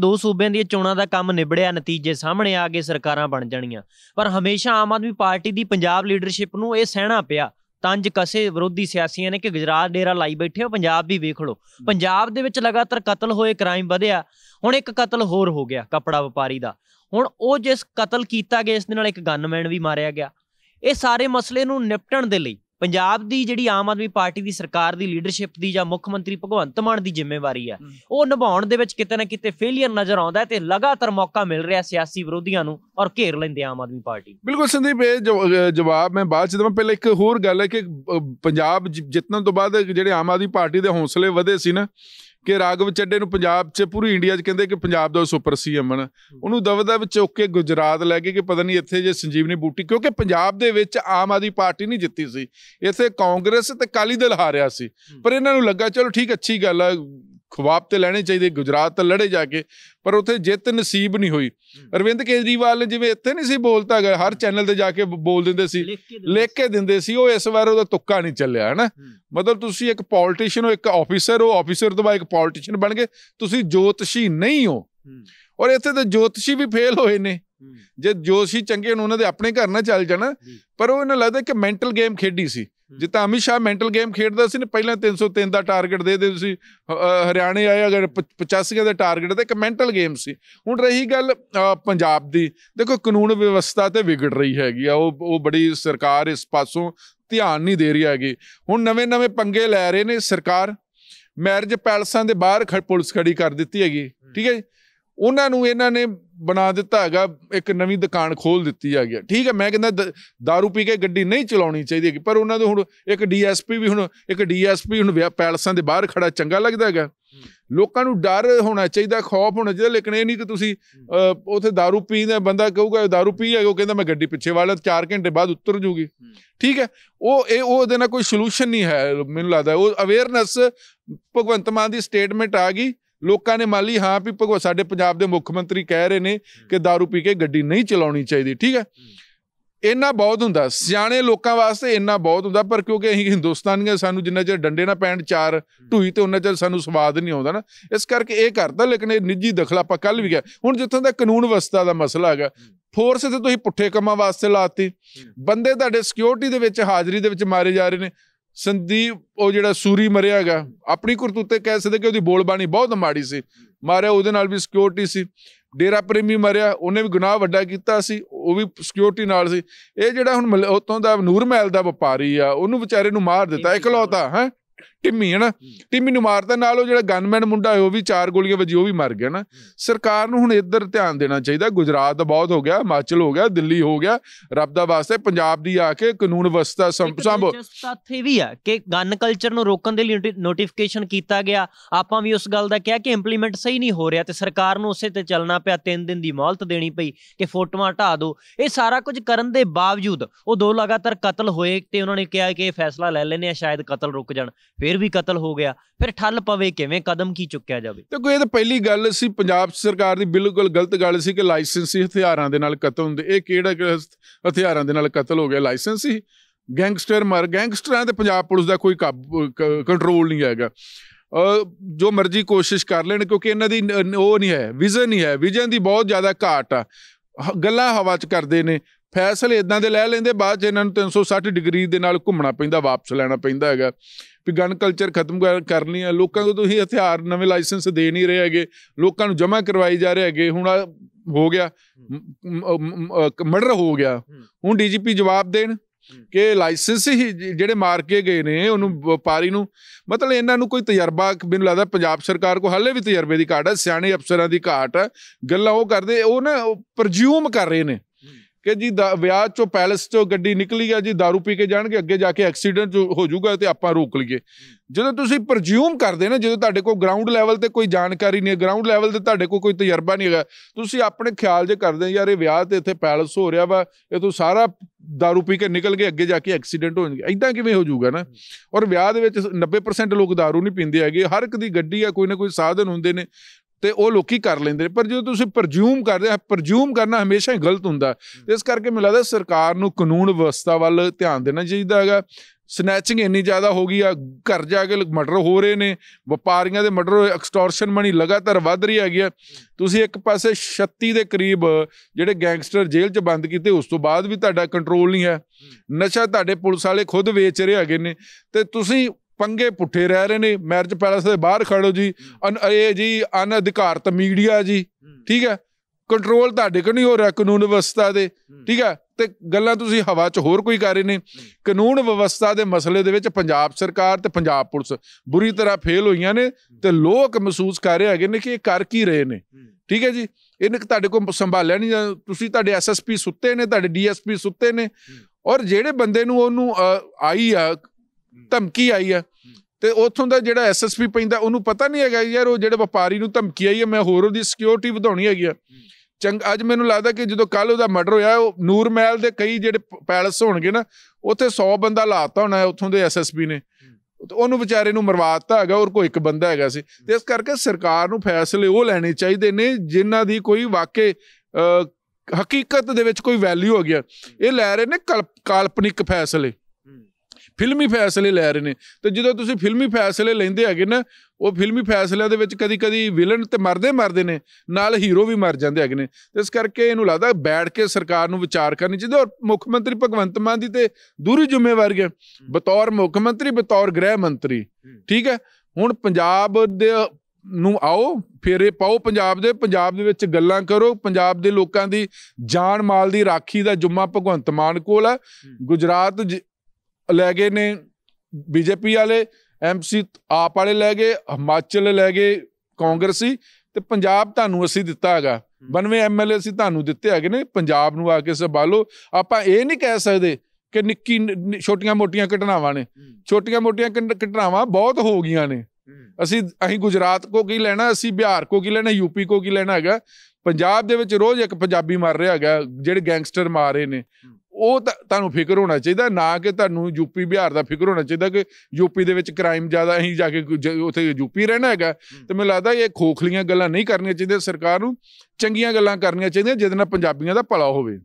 ਦੋ ਸੂਬਿਆਂ ਦੀਆਂ ਚੋਣਾਂ ਦਾ ਕੰਮ ਨਿਬੜਿਆ ਨਤੀਜੇ ਸਾਹਮਣੇ ਆ ਗਏ ਸਰਕਾਰਾਂ ਬਣ ਜਾਣੀਆਂ ਪਰ ਹਮੇਸ਼ਾ ਆਮ ਆਦਮੀ ਪਾਰਟੀ ਦੀ ਪੰਜਾਬ ਲੀਡਰਸ਼ਿਪ ਨੂੰ ਇਹ ਸਹਿਣਾ ਪਿਆ ਤੰਜ ਕਸੇ ਵਿਰੋਧੀ ਸਿਆਸੀਆਂ ਨੇ ਕਿ ਗੁਜਰਾਤ ਡੇਰਾ ਲਾਈ ਬੈਠੇ ਹੋ ਪੰਜਾਬ ਵੀ ਵੇਖ ਲਓ ਪੰਜਾਬ ਦੇ ਵਿੱਚ ਲਗਾਤਾਰ ਕਤਲ ਹੋਏ ਕ੍ਰਾਈਮ ਵਧਿਆ ਹੁਣ ਇੱਕ ਕਤਲ ਹੋਰ ਹੋ ਗਿਆ ਕਪੜਾ ਵਪਾਰੀ ਦਾ ਹੁਣ ਉਹ ਜਿਸ ਕਤਲ ਕੀਤਾ ਗਿਆ ਇਸ ਦੇ ਨਾਲ ਇੱਕ ਗਨਮੈਨ ਵੀ ਮਾਰਿਆ ਗਿਆ ਇਹ ਸਾਰੇ ਮਸਲੇ ਨੂੰ ਨਿਪਟਣ ਦੇ ਲਈ ਪੰਜਾਬ ਦੀ ਜਿਹੜੀ ਆਮ ਆਦਮੀ ਪਾਰਟੀ ਦੀ ਸਰਕਾਰ ਦੀ ਲੀਡਰਸ਼ਿਪ ਦੀ ਜਾਂ ਮੁੱਖ ਮੰਤਰੀ ਭਗਵੰਤ ਮਾਨ ਦੀ ਜ਼ਿੰਮੇਵਾਰੀ ਆ ਉਹ ਨਿਭਾਉਣ ਦੇ ਵਿੱਚ ਕਿਤੇ ਨਾ ਕਿਤੇ ਫੇਲਿਅਰ ਨਜ਼ਰ ਆਉਂਦਾ ਤੇ ਲਗਾਤਾਰ ਮੌਕਾ ਮਿਲ ਰਿਹਾ ਸਿਆਸੀ ਵਿਰੋਧੀਆਂ ਨੂੰ ਔਰ ਘੇਰ ਲੈਂਦੇ ਆਮ ਆਦਮੀ ਪਾਰਟੀ ਬਿਲਕੁਲ ਸੰਦੀਪ ਇਹ ਜਵਾਬ ਮੈਂ ਬਾਅਦ ਚ ਦਵਾਂ ਪਹਿਲਾਂ ਇੱਕ ਹੋਰ ਗੱਲ ਹੈ ਕਿ ਪੰਜਾਬ ਜਿੱਤਣ ਤੋਂ ਬਾਅਦ ਜਿਹੜੇ ਆਮ ਆਦਮੀ ਪਾਰਟੀ ਦੇ ਹੌਸਲੇ ਵਧੇ ਸੀ ਨਾ ਕਿ ਰਾਗਵ ਚੱਡੇ ਨੂੰ ਪੰਜਾਬ 'ਚ ਪੂਰੀ ਇੰਡੀਆ 'ਚ ਕਹਿੰਦੇ ਕਿ ਪੰਜਾਬ ਦਾ ਸੁਪਰ ਸੀਐਮ ਹਨ ਉਹਨੂੰ ਦਵਦਾ ਵਿੱਚ ਚੁੱਕ ਕੇ ਗੁਜਰਾਤ ਲੈ ਕੇ ਕਿ ਪਤਾ ਨਹੀਂ ਇੱਥੇ ਜੇ ਸੰਜੀਵਨੀ ਬੂਟੀ ਕਿਉਂਕਿ ਪੰਜਾਬ ਦੇ ਵਿੱਚ ਆਮ ਆਦੀ ਪਾਰਟੀ ਨਹੀਂ ਜਿੱਤੀ ਸੀ ਇੱਥੇ ਕਾਂਗਰਸ ਤੇ ਕਾਲੀ ਦਲ ਹਾਰਿਆ ਸੀ ਪਰ ਇਹਨਾਂ ਨੂੰ ਲੱਗਾ ਚਲੋ ਠੀਕ ਅੱਛੀ ਗੱਲ ਆ ਖਵਾਬ ਤੇ ਲੈਣੇ ਚਾਹੀਦੇ ਗੁਜਰਾਤ ਤੇ ਲੜੇ ਜਾ ਕੇ ਪਰ ਉੱਥੇ ਜਿੱਤ ਨਸੀਬ ਨਹੀਂ ਹੋਈ ਅਰਵਿੰਦ ਕੇਜਰੀਵਾਲ ਨੇ ਜਿਵੇਂ ਇੱਥੇ ਨਹੀਂ ਸੀ ਬੋਲਤਾ ਗਿਆ ਹਰ ਚੈਨਲ ਤੇ ਜਾ ਕੇ ਬੋਲ ਦਿੰਦੇ ਸੀ ਲਿਖ ਕੇ ਦਿੰਦੇ ਸੀ ਉਹ ਇਸ ਵਾਰ ਉਹਦਾ ਤੁੱਕਾ ਨਹੀਂ ਚੱਲਿਆ ਹਨਾ ਮਤਲਬ ਤੁਸੀਂ ਇੱਕ ਪੋਲਿਟਿਸ਼ੀਅਨ ਹੋ ਇੱਕ ਆਫੀਸਰ ਹੋ ਆਫੀਸਰ ਤੋਂ ਬਾਅਦ ਇੱਕ ਪੋਲਿਟਿਸ਼ੀਅਨ ਬਣ ਗਏ ਤੁਸੀਂ ਜੋਤਸ਼ੀ ਨਹੀਂ ਹੋ ਔਰ ਇੱਥੇ ਤਾਂ ਜੋਤਸ਼ੀ ਵੀ ਫੇਲ ਹੋਏ ਨੇ ਜੇ ਜੋਸ਼ੀ ਚੰਗੇ ਨੂੰ ਉਹਨਾਂ ਦੇ ਆਪਣੇ ਘਰ ਨਾਲ ਚੱਲ ਜਾਣਾ ਪਰ ਉਹ ਇਹਨਾਂ ਲੱਗਦਾ ਕਿ ਮੈਂਟਲ ਗੇਮ ਖੇਡੀ ਸੀ ਜਿੱਤਾ ਅਮਿਤ ਸ਼ਾਹ ਮੈਂਟਲ ਗੇਮ ਖੇਡਦਾ ਸੀ ਨੇ ਪਹਿਲਾਂ 303 ਦਾ ਟਾਰਗੇਟ ਦੇ ਦੇ ਤੁਸੀਂ ਹਰਿਆਣੇ ਆਏ ਅਗਰ 85 ਦਾ ਟਾਰਗੇਟ ਤੇ ਇੱਕ ਮੈਂਟਲ ਗੇਮ ਸੀ ਹੁਣ ਰਹੀ ਗੱਲ ਪੰਜਾਬ ਦੀ ਦੇਖੋ ਕਾਨੂੰਨ ਵਿਵਸਥਾ ਤੇ ਵਿਗੜ ਰਹੀ ਹੈਗੀ ਆ ਉਹ ਉਹ ਬੜੀ ਸਰਕਾਰ ਇਸ ਪਾਸੋਂ ਧਿਆਨ ਨਹੀਂ ਦੇ ਰਹੀ ਹੈਗੀ ਹੁਣ ਨਵੇਂ-ਨਵੇਂ ਪੰਗੇ ਲੈ ਰਹੇ ਨੇ ਸਰਕਾਰ ਮੈਰਿਜ ਪੈਲਸਾਂ ਦੇ ਬਾਹਰ ਪੁਲਿਸ ਖੜੀ ਕਰ ਦਿੱਤੀ ਹੈਗੀ ਠੀਕ ਹੈ ਉਹਨਾਂ ਨੂੰ ਇਹਨਾਂ ਨੇ ਬਣਾ ਦਿੱਤਾ ਹੈਗਾ ਇੱਕ ਨਵੀਂ ਦੁਕਾਨ ਖੋਲ ਦਿੱਤੀ ਆ ਗਿਆ ਠੀਕ ਹੈ ਮੈਂ ਕਹਿੰਦਾ दारू ਪੀ ਕੇ ਗੱਡੀ ਨਹੀਂ ਚਲਾਉਣੀ ਚਾਹੀਦੀ ਪਰ ਉਹਨਾਂ ਦੇ ਹੁਣ ਇੱਕ ਡੀਐਸਪੀ ਵੀ ਹੁਣ ਇੱਕ ਡੀਐਸਪੀ ਹੁਣ ਪੈਲਸਾਂ ਦੇ ਬਾਹਰ ਖੜਾ ਚੰਗਾ ਲੱਗਦਾ ਹੈਗਾ ਲੋਕਾਂ ਨੂੰ ਡਰ ਹੋਣਾ ਚਾਹੀਦਾ ਖੌਫ ਹੋਣਾ ਚਾਹੀਦਾ ਲੇਕਿਨ ਇਹ ਨਹੀਂ ਕਿ ਤੁਸੀਂ ਉਥੇ दारू ਪੀਂਦਾ ਬੰਦਾ ਕਹੂਗਾ दारू ਪੀ ਹੈ ਉਹ ਕਹਿੰਦਾ ਮੈਂ ਗੱਡੀ ਪਿੱਛੇ ਵਾਲਾ 4 ਘੰਟੇ ਬਾਅਦ ਉਤਰ ਜੂਗੀ ਠੀਕ ਹੈ ਉਹ ਇਹ ਉਹਦੇ ਨਾਲ ਕੋਈ ਸੋਲੂਸ਼ਨ ਨਹੀਂ ਹੈ ਮੈਨੂੰ ਲੱਗਦਾ ਉਹ ਅਵੇਅਰਨੈਸ ਭਗਵੰਤ ਮਾਨ ਦੀ ਸਟੇਟਮੈਂਟ ਆ ਗਈ ਲੋਕਾਂ ਨੇ ਮੰਨ ਲਈ ਹਾਂ ਵੀ ਭਗਵ ਸਾਡੇ ਪੰਜਾਬ ਦੇ ਮੁੱਖ ਮੰਤਰੀ ਕਹਿ ਰਹੇ ਨੇ ਕਿ दारू ਪੀ ਕੇ ਗੱਡੀ ਨਹੀਂ ਚਲਾਉਣੀ ਚਾਹੀਦੀ ਠੀਕ ਹੈ ਇੰਨਾ ਬਹੁਤ ਹੁੰਦਾ ਸਿਆਣੇ ਲੋਕਾਂ ਵਾਸਤੇ ਇੰਨਾ ਬਹੁਤ ਹੁੰਦਾ ਪਰ ਕਿਉਂਕਿ ਅਸੀਂ ਹਿੰਦੁਸਤਾਨੀਆਂ ਸਾਨੂੰ ਜਿੰਨਾ ਚਿਰ ਡੰਡੇ ਨਾ ਪੈਣ ਚਾਰ ਢੂਈ ਤੇ ਉਹਨਾਂ ਚਿਰ ਸਾਨੂੰ ਸਵਾਦ ਨਹੀਂ ਆਉਂਦਾ ਨਾ ਇਸ ਕਰਕੇ ਇਹ ਕਰਦਾ ਲੇਕਿਨ ਇਹ ਨਿੱਜੀ ਦਖਲ ਆਪਾਂ ਕੱਲ ਵੀ ਗਿਆ ਹੁਣ ਜਿੱਥੋਂ ਦਾ ਕਾਨੂੰਨ ਵਸਤਾ ਦਾ ਮਸਲਾ ਹੈਗਾ ਫੋਰਸ ਤੇ ਤੁਸੀਂ ਪੁੱਠੇ ਕੰਮਾਂ ਵਾਸਤੇ ਲਾਤੀ ਬੰਦੇ ਤੁਹਾਡੇ ਸਿਕਿਉਰਿਟੀ ਦੇ ਵਿੱਚ ਹਾਜ਼ਰੀ ਦੇ ਵਿੱਚ ਮਾਰੇ ਜਾ ਰਹੇ ਨੇ ਸੰਦੀਪ ਉਹ ਜਿਹੜਾ ਸੂਰੀ ਮਰਿਆ ਹੈਗਾ ਆਪਣੀ ਕਰਤੂਤੇ ਕਹਿ ਸਕਦੇ ਕਿ ਉਹਦੀ ਬੋਲਬਾਣੀ ਬਹੁਤ ਮਾੜੀ ਸੀ ਮਾਰਿਆ ਉਹਦੇ ਨਾਲ ਵੀ ਸਿਕਿਉਰਿਟੀ ਸੀ ਡੇਰਾ ਪ੍ਰੇਮੀ ਮਰਿਆ ਉਹਨੇ ਵੀ ਗੁਨਾਹ ਵੱਡਾ ਕੀਤਾ ਸੀ ਉਹ ਵੀ ਸਿਕਿਉਰਿਟੀ ਨਾਲ ਸੀ ਇਹ ਜਿਹੜਾ ਹੁਣ ਉਤੋਂ ਦਾ ਨੂਰ ਮਹਿਲ ਦਾ ਵਪਾਰੀ ਆ ਉਹਨੂੰ ਵਿਚਾਰੇ ਨੂੰ ਮਾਰ ਦਿੱਤਾ ਇਕਲੌਤਾ ਹੈ ਟਿੰਮੀ ਹਨਾ ਟਿੰਮੀ ਨੂੰ ਮਾਰਦਾ ਨਾਲ ਉਹ ਜਿਹੜਾ ਗਨਮੈਨ ਮੁੰਡਾ ਹੋਇਆ ਉਹ ਵੀ ਚਾਰ ਗੋਲੀਆਂ ਵਜੀ ਉਹ ਵੀ ਮਰ ਗਿਆ ਨਾ ਸਰਕਾਰ ਨੂੰ ਹੁਣ ਇੱਧਰ ਧਿਆਨ ਦੇਣਾ ਚਾਹੀਦਾ ਗੁਜਰਾਤ ਬਹੁਤ ਹੋ ਗਿਆ ਹਿਮਾਚਲ ਹੋ ਗਿਆ ਦਿੱਲੀ ਹੋ ਗਿਆ ਰੱਬ ਦਾ ਵਾਸਤੇ ਪੰਜਾਬ ਦੀ ਆ ਕੇ ਕਾਨੂੰਨ ਵਿਵਸਥਾ ਸੰਭ ਤੱਥ ਵੀ ਆ ਕਿ ਗਨ ਕਲਚਰ ਨੂੰ ਰੋਕਣ ਦੇ ਲਈ ਨੋਟੀਫਿਕੇਸ਼ਨ ਕੀਤਾ ਗਿਆ ਆਪਾਂ ਵੀ ਉਸ ਗੱਲ ਦਾ ਕਿਹਾ ਕਿ ਇੰਪਲੀਮੈਂਟ ਸਹੀ ਨਹੀਂ ਹੋ ਰਿਹਾ ਤੇ ਸਰਕਾਰ ਨੂੰ ਉਸੇ ਤੇ ਚੱਲਣਾ ਪਿਆ 3 ਦਿਨ ਦੀ ਮੌਲਤ ਦੇਣੀ ਪਈ ਕਿ ਫੋਟੋਆਂ ਢਾ ਦਿਓ ਇਹ ਸਾਰਾ ਕੁਝ ਕਰਨ ਦੇ ਬਾਵਜੂਦ ਉਹ ਦੋ ਲਗਾਤਾਰ ਕਤਲ ਹੋਏ ਤੇ ਉਹਨਾਂ ਨੇ ਕਿਹਾ ਕਿ ਇਹ ਫੈਸਲਾ ਲੈ ਲੈਨੇ ਆ ਸ਼ਾਇਦ ਕਤਲ ਰੁਕ ਜਾਣ ਫਿਰ ਫਿਰ ਵੀ ਕਤਲ ਹੋ ਗਿਆ ਫਿਰ ਠੱਲ ਪਵੇ ਕਿਵੇਂ ਕਦਮ ਕੀ ਚੁੱਕਿਆ ਜਾਵੇ ਦੇਖੋ ਇਹ ਤਾਂ ਪਹਿਲੀ ਗੱਲ ਸੀ ਪੰਜਾਬ ਸਰਕਾਰ ਦੀ ਬਿਲਕੁਲ ਗਲਤ ਗੱਲ ਸੀ ਕਿ ਲਾਇਸੈਂਸੀ ਹਥਿਆਰਾਂ ਦੇ ਨਾਲ ਕਤਲ ਹੁੰਦੇ ਇਹ ਕਿਹੜਾ ਹਥਿਆਰਾਂ ਦੇ ਨਾਲ ਕਤਲ ਹੋ ਗਿਆ ਲਾਇਸੈਂਸੀ ਗੈਂਗਸਟਰ ਮਰ ਗੈਂਗਸਟਰਾਂ ਤੇ ਪੰਜਾਬ ਪੁਲਿਸ ਦਾ ਕੋਈ ਕੰਟਰੋਲ ਨਹੀਂ ਹੈਗਾ ਜੋ ਮਰਜ਼ੀ ਕੋਸ਼ਿਸ਼ ਕਰ ਲੈਣ ਕਿਉਂਕਿ ਇਹਨਾਂ ਦੀ ਉਹ ਨਹੀਂ ਹੈ ਵਿਜ਼ਨ ਨਹੀਂ ਹੈ ਵਿਜ਼ਨ ਦੀ ਬਹੁਤ ਜ਼ਿਆਦਾ ਘਾਟ ਆ ਗੱਲਾਂ ਹਵਾ 'ਚ ਕਰਦੇ ਨੇ ਫੈਸਲੇ ਇਦਾਂ ਦੇ ਲੈ ਲੈਂਦੇ ਬਾਅਦ 'ਚ ਇਹਨਾਂ ਨੂੰ 360 ਡਿਗਰੀ ਦੇ ਨਾਲ ਘੁੰਮਣਾ ਪੈਂਦਾ ਵਾਪਸ ਲੈਣਾ ਪੈਂਦਾ ਹੈਗਾ ਵੀ ਗਨ ਕਲਚਰ ਖਤਮ ਕਰਨੀ ਆ ਲੋਕਾਂ ਨੂੰ ਤੁਸੀਂ ਹਥਿਆਰ ਨਵੇਂ ਲਾਇਸੈਂਸ ਦੇ ਨਹੀਂ ਰਹੇ ਹੈਗੇ ਲੋਕਾਂ ਨੂੰ ਜਮ੍ਹਾਂ ਕਰਵਾਈ ਜਾ ਰਹੇ ਹੈਗੇ ਹੁਣ ਹੋ ਗਿਆ ਮਰਡਰ ਹੋ ਗਿਆ ਹੁਣ ਡੀਜੀਪੀ ਜਵਾਬ ਦੇਣ ਕਿ ਲਾਇਸੈਂਸ ਹੀ ਜਿਹੜੇ ਮਾਰ ਕੇ ਗਏ ਨੇ ਉਹਨੂੰ ਵਪਾਰੀ ਨੂੰ ਮਤਲਬ ਇਹਨਾਂ ਨੂੰ ਕੋਈ ਤਜਰਬਾ ਮੈਨੂੰ ਲੱਗਦਾ ਪੰਜਾਬ ਸਰਕਾਰ ਕੋ ਹਾਲੇ ਵੀ ਤਜਰਬੇ ਦੀ ਘਾਟ ਹੈ ਸਿਆਣੇ ਅਫਸਰਾਂ ਦੀ ਘਾਟ ਹੈ ਗੱਲਾਂ ਉਹ ਕਰਦੇ ਉਹ ਨਾ ਪ੍ਰਜੂਮ ਕਰ ਰਹੇ ਨੇ ਕਿ ਜੀ ਵਿਆਹ ਚੋਂ ਪੈਲਸ ਚੋਂ ਗੱਡੀ ਨਿਕਲੀ ਆ ਜੀ दारू ਪੀ ਕੇ ਜਾਣਗੇ ਅੱਗੇ ਜਾ ਕੇ ਐਕਸੀਡੈਂਟ ਹੋ ਜਾਊਗਾ ਤੇ ਆਪਾਂ ਰੋਕ ਲਈਏ ਜਦੋਂ ਤੁਸੀਂ ਪ੍ਰਜੂਮ ਕਰਦੇ ਨਾ ਜਦੋਂ ਤੁਹਾਡੇ ਕੋਲ ਗਰਾਊਂਡ ਲੈਵਲ ਤੇ ਕੋਈ ਜਾਣਕਾਰੀ ਨਹੀਂ ਹੈ ਗਰਾਊਂਡ ਲੈਵਲ ਤੇ ਤੁਹਾਡੇ ਕੋਲ ਕੋਈ ਤਜਰਬਾ ਨਹੀਂ ਹੈਗਾ ਤੁਸੀਂ ਆਪਣੇ ਖਿਆਲ ਜੇ ਕਰਦੇ ਯਾਰ ਇਹ ਵਿਆਹ ਤੇ ਇੱਥੇ ਪੈਲਸ ਹੋ ਰਿਹਾ ਵਾ ਇਹ ਤੋਂ ਸਾਰਾ दारू ਪੀ ਕੇ ਨਿਕਲ ਕੇ ਅੱਗੇ ਜਾ ਕੇ ਐਕਸੀਡੈਂਟ ਹੋ ਜਾਣਗੇ ਐਦਾਂ ਕਿਵੇਂ ਹੋ ਜਾਊਗਾ ਨਾ ਔਰ ਵਿਆਹ ਦੇ ਵਿੱਚ 90% ਲੋਕ दारू ਨਹੀਂ ਪੀਂਦੇ ਹੈਗੇ ਹਰ ਇੱਕ ਦੀ ਗੱਡੀ ਆ ਕੋਈ ਨਾ ਕੋਈ ਸਾਧਨ ਹੁੰਦੇ ਨੇ ਤੇ ਉਹ ਲੋਕੀ ਕਰ ਲੈਂਦੇ ਪਰ ਜਦੋਂ ਤੁਸੀਂ ਪ੍ਰਜੂਮ ਕਰਦੇ ਆ ਪ੍ਰਜੂਮ ਕਰਨਾ ਹਮੇਸ਼ਾ ਹੀ ਗਲਤ ਹੁੰਦਾ ਇਸ ਕਰਕੇ ਮੈਨੂੰ ਲੱਗਦਾ ਸਰਕਾਰ ਨੂੰ ਕਾਨੂੰਨ ਵਿਵਸਥਾ ਵੱਲ ਧਿਆਨ ਦੇਣਾ ਚਾਹੀਦਾ ਹੈਗਾ ਸਨੈਚਿੰਗ ਇੰਨੀ ਜ਼ਿਆਦਾ ਹੋ ਗਈ ਆ ਘਰ ਜਾ ਕੇ ਮਰਡਰ ਹੋ ਰਹੇ ਨੇ ਵਪਾਰੀਆਂ ਦੇ ਮਰਡਰ ਐਕਸਟੋਰਸ਼ਨ ਮਨੀ ਲਗਾਤਾਰ ਵੱਧ ਰਹੀ ਹੈਗੀ ਆ ਤੁਸੀਂ ਇੱਕ ਪਾਸੇ 36 ਦੇ ਕਰੀਬ ਜਿਹੜੇ ਗੈਂਗਸਟਰ ਜੇਲ੍ਹ 'ਚ ਬੰਦ ਕੀਤੇ ਉਸ ਤੋਂ ਬਾਅਦ ਵੀ ਤੁਹਾਡਾ ਕੰਟਰੋਲ ਨਹੀਂ ਹੈ ਨਸ਼ਾ ਤੁਹਾਡੇ ਪੁਲਿਸ ਵਾਲੇ ਖੁਦ ਵੇਚ ਰਹੇ ਹੈਗੇ ਨੇ ਤੇ ਤੁਸੀਂ ਪੰਗੇ ਪੁੱਠੇ ਰਹਿ ਰਹੇ ਨੇ ਮੈਰਿਜ ਪੈਲਸ ਦੇ ਬਾਹਰ ਖੜੋ ਜੀ ਇਹ ਜੀ ਅਨਅਧਿਕਾਰਤ ਮੀਡੀਆ ਜੀ ਠੀਕ ਹੈ ਕੰਟਰੋਲ ਤੁਹਾਡੇ ਕੋਲ ਨਹੀਂ ਹੋ ਰਿਹਾ ਕਾਨੂੰਨ ਵਿਵਸਥਾ ਦੇ ਠੀਕ ਹੈ ਤੇ ਗੱਲਾਂ ਤੁਸੀਂ ਹਵਾ 'ਚ ਹੋਰ ਕੋਈ ਕਰ ਰਹੇ ਨੇ ਕਾਨੂੰਨ ਵਿਵਸਥਾ ਦੇ ਮਸਲੇ ਦੇ ਵਿੱਚ ਪੰਜਾਬ ਸਰਕਾਰ ਤੇ ਪੰਜਾਬ ਪੁਲਿਸ ਬੁਰੀ ਤਰ੍ਹਾਂ ਫੇਲ ਹੋਈਆਂ ਨੇ ਤੇ ਲੋਕ ਮਹਿਸੂਸ ਕਰ ਰਹੇ ਹੈਗੇ ਨੇ ਕਿ ਇਹ ਕਰ ਕੀ ਰਹੇ ਨੇ ਠੀਕ ਹੈ ਜੀ ਇਹਨੇ ਤੁਹਾਡੇ ਕੋਲ ਸੰਭਾਲਿਆ ਨਹੀਂ ਤੁਸੀਂ ਤੁਹਾਡੇ ਐਸਐਸਪੀ ਸੁੱਤੇ ਨੇ ਤੁਹਾਡੇ ਡੀਐਸਪੀ ਸੁੱਤੇ ਨੇ ਔਰ ਜਿਹੜੇ ਬੰਦੇ ਨੂੰ ਉਹਨੂੰ ਆਈ ਆ ਧਮਕੀ ਆਈ ਹੈ ਤੇ ਉਥੋਂ ਦਾ ਜਿਹੜਾ ਐਸਐਸਪੀ ਪੈਂਦਾ ਉਹਨੂੰ ਪਤਾ ਨਹੀਂ ਹੈਗਾ ਯਾਰ ਉਹ ਜਿਹੜੇ ਵਪਾਰੀ ਨੂੰ ਧਮਕੀ ਆਈ ਹੈ ਮੈਂ ਹੋਰ ਉਹਦੀ ਸਿਕਿਉਰਿਟੀ ਵਧਾਉਣੀ ਹੈਗੀ ਆ ਚੰਗ ਅੱਜ ਮੈਨੂੰ ਲੱਗਦਾ ਕਿ ਜਦੋਂ ਕੱਲ ਉਹਦਾ ਮਰਡਰ ਹੋਇਆ ਉਹ ਨੂਰ ਮਹਿਲ ਦੇ ਕਈ ਜਿਹੜੇ ਪੈਲਸ ਹੋਣਗੇ ਨਾ ਉੱਥੇ 100 ਬੰਦਾ ਲਾਤਾ ਹੋਣਾ ਉਥੋਂ ਦੇ ਐਸਐਸਪੀ ਨੇ ਉਹਨੂੰ ਵਿਚਾਰੇ ਨੂੰ ਮਰਵਾਤਾ ਹੈਗਾ ਔਰ ਕੋਈ ਇੱਕ ਬੰਦਾ ਹੈਗਾ ਸੀ ਤੇ ਇਸ ਕਰਕੇ ਸਰਕਾਰ ਨੂੰ ਫੈਸਲੇ ਉਹ ਲੈਣੇ ਚਾਹੀਦੇ ਨੇ ਜਿਨ੍ਹਾਂ ਦੀ ਕੋਈ ਵਾਕਏ ਹਕੀਕਤ ਦੇ ਵਿੱਚ ਕੋਈ ਵੈਲਿਊ ਹੋ ਗਿਆ ਇਹ ਲੈ ਰਹੇ ਨੇ ਕਾਲਪਨਿਕ ਫੈਸਲੇ ਫਿਲਮੀ ਫੈਸਲੇ ਲੈ ਰਹੇ ਨੇ ਤੇ ਜਦੋਂ ਤੁਸੀਂ ਫਿਲਮੀ ਫੈਸਲੇ ਲੈਂਦੇ ਹੈਗੇ ਨਾ ਉਹ ਫਿਲਮੀ ਫੈਸਲਿਆਂ ਦੇ ਵਿੱਚ ਕਦੀ-ਕਦੀ ਵਿਲਨ ਤੇ ਮਰਦੇ ਮਰਦੇ ਨੇ ਨਾਲ ਹੀਰੋ ਵੀ ਮਰ ਜਾਂਦੇ ਹੈਗੇ ਨੇ ਇਸ ਕਰਕੇ ਇਹਨੂੰ ਲੱਗਦਾ ਬੈਠ ਕੇ ਸਰਕਾਰ ਨੂੰ ਵਿਚਾਰ ਕਰਨੀ ਚਾਹੀਦੀ ਔਰ ਮੁੱਖ ਮੰਤਰੀ ਭਗਵੰਤ ਮਾਨ ਦੀ ਤੇ ਦੂਰੀ ਜ਼ਿੰਮੇਵਾਰੀ ਹੈ ਬਤੌਰ ਮੁੱਖ ਮੰਤਰੀ ਬਤੌਰ ਗ੍ਰਹਿ ਮੰਤਰੀ ਠੀਕ ਹੈ ਹੁਣ ਪੰਜਾਬ ਦੇ ਨੂੰ ਆਓ ਫੇਰੇ ਪਾਓ ਪੰਜਾਬ ਦੇ ਪੰਜਾਬ ਦੇ ਵਿੱਚ ਗੱਲਾਂ ਕਰੋ ਪੰਜਾਬ ਦੇ ਲੋਕਾਂ ਦੀ ਜਾਨ ਮਾਲ ਦੀ ਰਾਖੀ ਦਾ ਜੁਮਾ ਭਗਵੰਤ ਮਾਨ ਕੋਲ ਹੈ ਗੁਜਰਾਤ ਲੈ ਗਏ ਨੇ ਬੀਜੇਪੀ ਵਾਲੇ ਐਮਸੀ ਆਪ ਵਾਲੇ ਲੈ ਗਏ ਹਿਮਾਚਲ ਲੈ ਗਏ ਕਾਂਗਰਸੀ ਤੇ ਪੰਜਾਬ ਤੁਹਾਨੂੰ ਅਸੀਂ ਦਿੱਤਾ ਹੈਗਾ 92 ਐਮਐਲਏ ਅਸੀਂ ਤੁਹਾਨੂੰ ਦਿੱਤੇ ਹੈਗੇ ਨੇ ਪੰਜਾਬ ਨੂੰ ਆ ਕੇ ਸੰਭਾਲੋ ਆਪਾਂ ਇਹ ਨਹੀਂ ਕਹਿ ਸਕਦੇ ਕਿ ਨਿੱਕੀ ਛੋਟੀਆਂ ਮੋਟੀਆਂ ਘਟਨਾਵਾਂ ਨੇ ਛੋਟੀਆਂ ਮੋਟੀਆਂ ਘਟਨਾਵਾਂ ਬਹੁਤ ਹੋ ਗਈਆਂ ਨੇ ਅਸੀਂ ਅਸੀਂ ਗੁਜਰਾਤ ਕੋ ਕੀ ਲੈਣਾ ਅਸੀਂ ਬਿਹਾਰ ਕੋ ਕੀ ਲੈਣਾ ਯੂਪੀ ਕੋ ਕੀ ਲੈਣਾ ਹੈਗਾ ਪੰਜਾਬ ਦੇ ਵਿੱਚ ਰੋਜ਼ ਇੱਕ ਪੰਜਾਬੀ ਮਰ ਰਿਹਾ ਹੈਗਾ ਜਿਹੜੇ ਗੈਂਗਸਟਰ ਮਾਰ ਰਹੇ ਨੇ ਉਹ ਤੁਹਾਨੂੰ ਫਿਕਰ ਹੋਣਾ ਚਾਹੀਦਾ ਨਾ ਕਿ ਤੁਹਾਨੂੰ ਯੂਪੀ ਬਿਹਾਰ ਦਾ ਫਿਕਰ ਹੋਣਾ ਚਾਹੀਦਾ ਕਿ ਯੂਪੀ ਦੇ ਵਿੱਚ ਕ੍ਰਾਈਮ ਜ਼ਿਆਦਾ ਅਸੀਂ ਜਾ ਕੇ ਉੱਥੇ ਯੂਪੀ ਰਹਿਣਾ ਹੈਗਾ ਤੇ ਮੈਨੂੰ ਲੱਗਦਾ ਇਹ ਖੋਖਲੀਆਂ ਗੱਲਾਂ ਨਹੀਂ ਕਰਨੀਆਂ ਚਾਹੀਦੀਆਂ ਸਰਕਾਰ ਨੂੰ ਚੰਗੀਆਂ ਗੱਲਾਂ ਕਰਨੀਆਂ ਚਾਹੀਦੀਆਂ ਜਿਹਦੇ ਨਾਲ ਪੰਜਾਬੀਆਂ ਦਾ ਭਲਾ ਹੋਵੇ